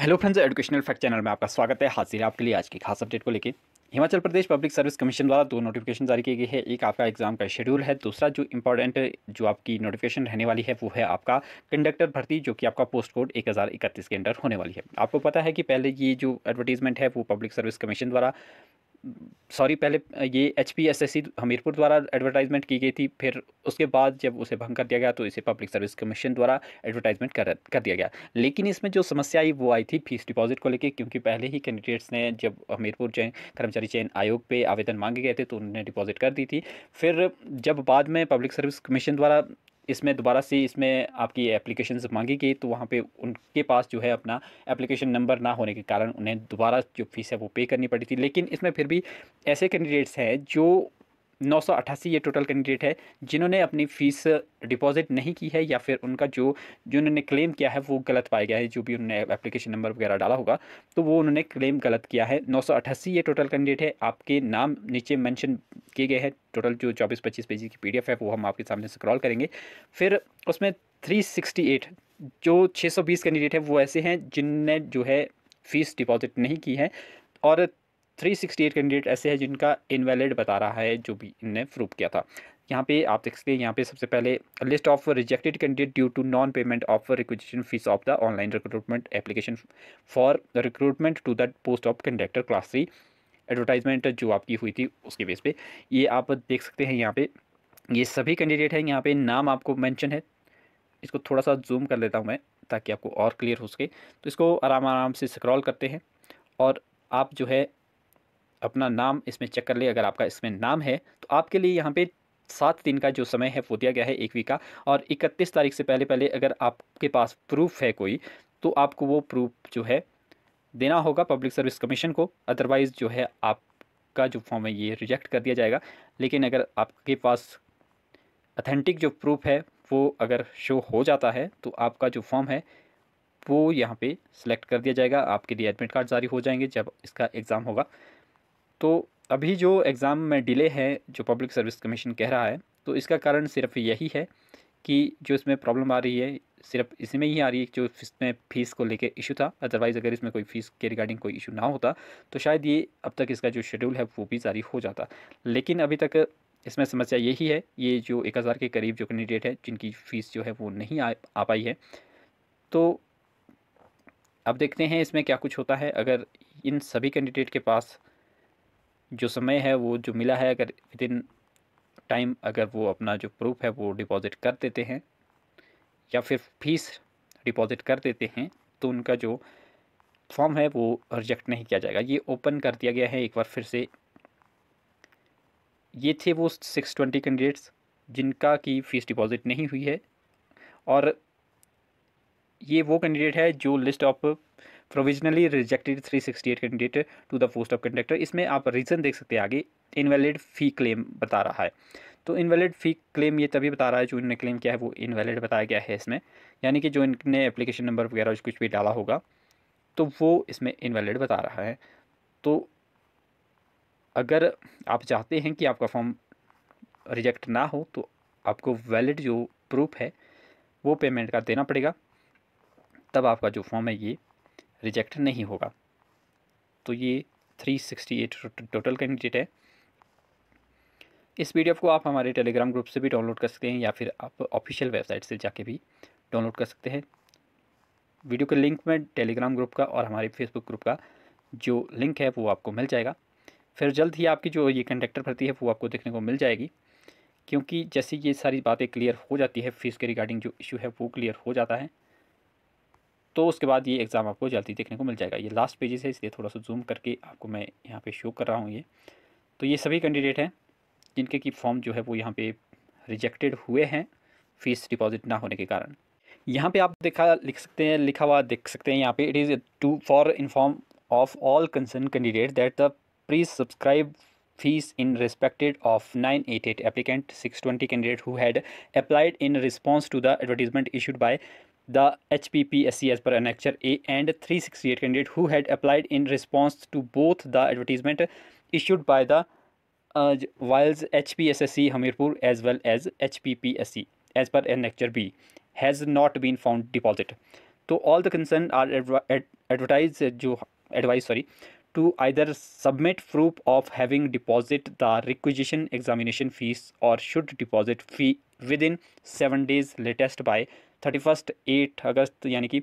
Hello friends educational fact channel में आपका स्वागत है हाजिर है आपके लिए आज की खास अपडेट को लेकर Himachal Pradesh public service commission द्वारा दो नोटिफिकेशन जारी की गई है एक आपका एग्जाम का शेड्यूल है दूसरा जो इंपॉर्टेंट जो आपकी नोटिफिकेशन रहने वाली है वो है आपका कंडक्टर भर्ती जो कि आपका पोस्ट कोड एक हज़ार इकतीस के अंडर होने वाली है आपको पता है कि पहले ये जो एडवर्टीजमेंट है वो पब्लिक सर्विस कमीशन द्वारा सॉरी पहले ये H P S S C Hamirpur द्वारा एडवर्टाइजमेंट की गई थी फिर उसके बाद जब उसे भंग कर दिया गया तो इसे पब्लिक सर्विस कमीशन द्वारा एडवर्टाइजमेंट कर कर दिया गया लेकिन इसमें जो समस्या आई वो आई थी फीस डिपॉजिट को लेकर क्योंकि पहले ही कैंडिडेट्स ने जब हमीरपुर चयन कर्मचारी चयन आयोग पर आवेदन मांगे गए थे तो उन्होंने डिपॉजिट कर दी थी फिर जब बाद में पब्लिक सर्विस कमीशन द्वारा इसमें दोबारा से इसमें आपकी एप्लीकेशन मांगी गई तो वहाँ पे उनके पास जो है अपना एप्लीकेशन नंबर ना होने के कारण उन्हें दोबारा जो फीस है वो पे करनी पड़ी थी लेकिन इसमें फिर भी ऐसे कैंडिडेट्स हैं जो नौ ये टोटल कैंडिडेट है जिन्होंने अपनी फ़ीस डिपॉजिट नहीं की है या फिर उनका जो जिन्होंने उन्होंने क्लेम किया है वो गलत पाया गया है जो भी उन्होंने एप्लीकेशन नंबर वगैरह डाला होगा तो वो उन्होंने क्लेम गलत किया है नौ ये टोटल कैंडिडेट है आपके नाम नीचे मैंशन किए गए हैं टोटल जो चौबीस पच्चीस पेजी की एफ़ है वो हम आपके सामने स्क्रॉल करेंगे फिर उसमें एट जो बीस कैंडिडेट है वो ऐसे हैं जिनने जो है फ़ीस डिपॉजिट नहीं की है और थ्री सिक्सटी एट कैंडिडेट ऐसे हैं जिनका इनवैलिड बता रहा है जो भी इनने प्रूव किया था यहाँ पे आप देख सकते हैं यहाँ पे सबसे पहले list of rejected candidate due to non payment of requisition fees of the online recruitment application for recruitment to the post of conductor class three advertisement जो आपकी हुई थी उसके बेस पे ये आप देख सकते हैं यहाँ पे ये सभी कैंडिडेट हैं यहाँ पे नाम आपको मैंशन है इसको थोड़ा सा जूम कर लेता हूँ मैं ताकि आपको और क्लियर हो सके तो इसको आराम आराम से स्क्रॉल करते हैं और आप जो है अपना नाम इसमें चेक कर ले अगर आपका इसमें नाम है तो आपके लिए यहाँ पे सात दिन का जो समय है वो दिया गया है एक वीक का और इकतीस तारीख से पहले पहले अगर आपके पास प्रूफ है कोई तो आपको वो प्रूफ जो है देना होगा पब्लिक सर्विस कमीशन को अदरवाइज़ जो है आपका जो फॉर्म है ये रिजेक्ट कर दिया जाएगा लेकिन अगर आपके पास अथेंटिक जो प्रूफ है वो अगर शो हो जाता है तो आपका जो फॉर्म है वो यहाँ पे सिलेक्ट कर दिया जाएगा आपके लिए एडमिट कार्ड जारी हो जाएंगे जब इसका एग्ज़ाम होगा तो अभी जो एग्ज़ाम में डिले है जो पब्लिक सर्विस कमीशन कह रहा है तो इसका कारण सिर्फ यही है कि जो इसमें प्रॉब्लम आ रही है सिर्फ इसी में ही आ रही है जो इसमें फ़ीस को लेके इशू था अदरवाइज़ अगर इसमें कोई फ़ीस के रिगार्डिंग कोई इशू ना होता तो शायद ये अब तक इसका जो शेड्यूल है वो भी जारी हो जाता लेकिन अभी तक इसमें समस्या यही है ये जो एक हज़ार के करीब जो कैंडिडेट है जिनकी फ़ीस जो है वो नहीं आ, आ पाई है तो अब देखते हैं इसमें क्या कुछ होता है अगर इन सभी कैंडिडेट के पास जो समय है वो जो मिला है अगर विद इन टाइम अगर वो अपना जो प्रूफ है वो डिपॉज़िट कर देते हैं या फिर फीस डिपॉज़िट कर देते हैं तो उनका जो फॉर्म है वो रिजेक्ट नहीं किया जाएगा ये ओपन कर दिया गया है एक बार फिर से ये थे वो सिक्स ट्वेंटी कैंडिडेट्स जिनका की फ़ीस डिपॉज़िट नहीं हुई है और ये वो कैंडिडेट है जो list of provisionally rejected 368 candidate to the post of conductor इसमें आप रीज़न देख सकते हैं आगे इनवैलिड फ़ी क्लेम बता रहा है तो इनवैलिड फ़ी क्लेम ये तभी बता रहा है जो इन्होंने क्लेम किया है वो इनवैलिड बताया गया है इसमें यानी कि जो इनने एप्लीकेशन नंबर वगैरह कुछ भी डाला होगा तो वो इसमें इनवैलिड बता रहा है तो अगर आप चाहते हैं कि आपका फॉर्म रिजेक्ट ना हो तो आपको वैलिड जो प्रूफ है वो पेमेंट का देना पड़ेगा तब आपका जो फॉर्म है ये रिजेक्ट नहीं होगा तो ये three sixty eight total candidate है इस पीडीएफ को आप हमारे टेलीग्राम ग्रुप से भी डाउनलोड कर सकते हैं या फिर आप ऑफिशियल वेबसाइट से जाके भी डाउनलोड कर सकते हैं वीडियो के लिंक में टेलीग्राम ग्रुप का और हमारे फेसबुक ग्रुप का जो लिंक है वो आपको मिल जाएगा फिर जल्द ही आपकी जो ये कंडक्टर भर्ती है वो आपको देखने को मिल जाएगी क्योंकि जैसे ये सारी बातें क्लियर हो जाती है फीस के रिगार्डिंग जो इशू है वो क्लियर हो जाता है तो उसके बाद ये एग्ज़ाम आपको जल्दी देखने को मिल जाएगा ये लास्ट पेजेस है इसलिए थोड़ा सा जूम करके आपको मैं यहाँ पे शो कर रहा हूँ ये तो ये सभी कैंडिडेट हैं जिनके की फॉर्म जो है वो यहाँ पे रिजेक्टेड हुए हैं फीस डिपॉजिट ना होने के कारण यहाँ पे आप देखा लिख सकते हैं लिखा हुआ देख सकते हैं यहाँ पे it is to for inform of all concern candidate that the please subscribe fees in of nine eight eight applicant six twenty candidate who had applied in response to the advertisement issued by the HPPSC as per Annexure A and 368 candidate who had applied in response to both the advertisement issued by the uh, Wiles HPSSC Hamirpur as well as HPPSC as per Annexure B has not been found deposit. So all the concerned are adv ad advertised uh, advice sorry to either submit proof of having deposit the requisition examination fees or should deposit fee within 7 days latest by thirty first eight August यानी कि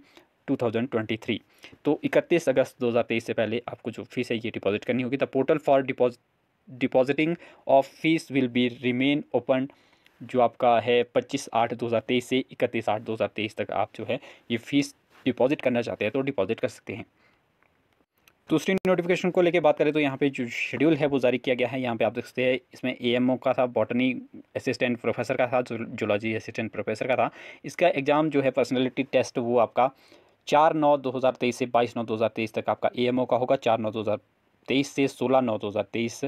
2023 तो 31 अगस्त 2023 से पहले आपको जो fees है ये deposit करनी होगी the portal for deposit depositing of fees will be remain open जो आपका है 25 आठ 2023 से 31 आठ 2023 तक आप जो है ये फीस डिपॉजिट करना चाहते हैं तो डिपॉजिट कर सकते हैं दूसरी नोटिफिकेशन को लेकर बात करें तो यहाँ पे जो शेड्यूल है वो जारी किया गया है यहाँ पे आप देख सकते हैं इसमें एएमओ का था बॉटनी असिस्टेंट प्रोफेसर का था जोलॉजी असिस्टेंट प्रोफेसर का था इसका एग्ज़ाम जो है पर्सनैलिटी टेस्ट वो आपका चार नौ दो हज़ार तेईस से बाईस नौ दो हज़ार तेईस तक आपका ओ का होगा चार नौ दो हज़ार तेईस से सोलह नौ दो हज़ार तेईस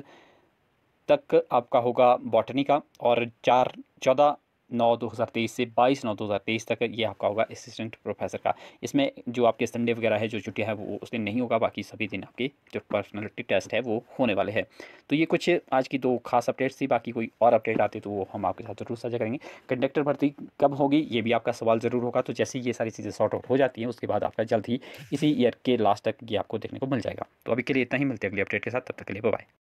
तक आपका होगा बॉटनी का और चार चौदह नौ दो हज़ार तेईस से बाईस नौ दो हज़ार तेईस तक ये आपका होगा असिस्टेंट प्रोफेसर का इसमें जो आपके संडे वगैरह है जो छुट्टियाँ हैं वो उस दिन नहीं होगा बाकी सभी दिन आपके जो पर्सनलिटी टेस्ट है वो होने वाले हैं तो ये कुछ आज की दो खास अपडेट्स थी बाकी कोई और अपडेट आते तो वो हम आपके साथ जरूर साझा करेंगे कंडक्टर भर्ती कब होगी ये भी आपका सवाल ज़रूर होगा तो जैसे ही ये सारी चीज़ें सॉर्ट आउट हो जाती हैं उसके बाद आपका जल्द ही इसी ईयर के लास्ट तक ये आपको देखने को मिल जाएगा तो अभी के लिए इतना ही मिलते हैं अगली अपडेट के साथ तब तक के लिए बाय